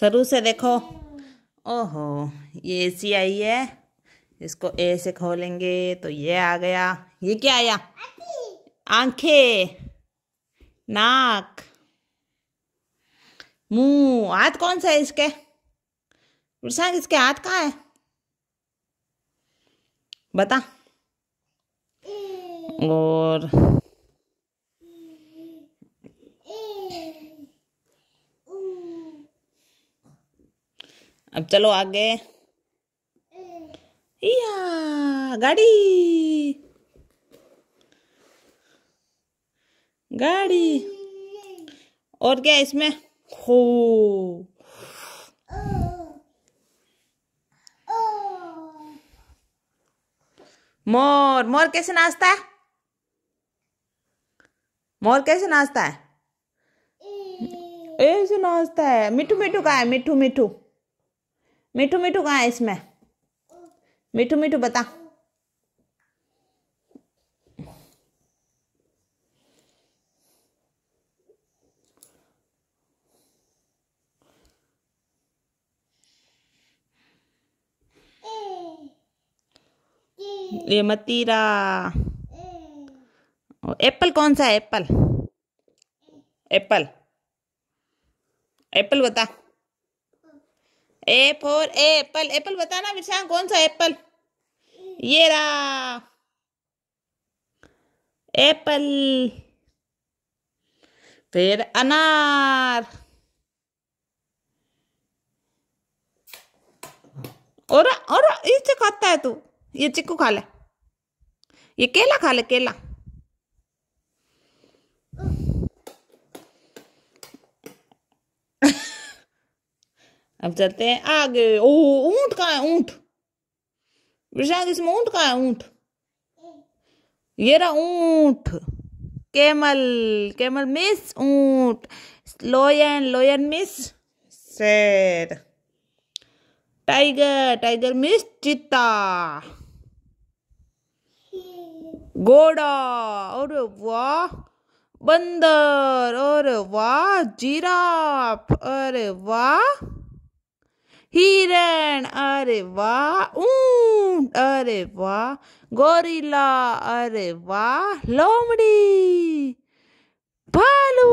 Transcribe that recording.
शुरू से देखो ओहो ये ए सी आई है इसको ए से खोलेंगे तो ये आ गया ये क्या आया आंखें नाक मुंह हाथ कौन सा है इसके प्रशांत इसके हाथ कहाँ है बता और अब चलो आगे गाड़ी गाड़ी और क्या इसमें हो मोर मोर कैसे नाचता है मोर कैसे नाचता है ऐसे नाचता है मिठू मिठू का है मिठू मिठू मीठू मीठू कहाँ है इसमें मीठू मीठू बता ये मतीरा एप्पल कौन सा है एप्पल एप्पल एप्पल बता ए फॉर एप्पल एप्पल बताना विशाल कौन सा एप्पल ये रहा एप्पल फिर अनार और और इससे खाता है तू ये चिक्कू खा ले ये केला खा ले केला अब चलते हैं आगे ओ ऊंट कहाँ है ऊंट विशाल इसमें ऊंट कहाँ है ऊंट ये रहा ऊंट कैमल कैमल मिस ऊंट लोयन लोयन मिस शेर टाइगर टाइगर मिस चिता घोड़ा और वाह बंदर और वाह जीराफ और वाह हिरण अरे वाह ऊंट अरे वाह गोरिल्ला अरे वाह लोमड़ी भालू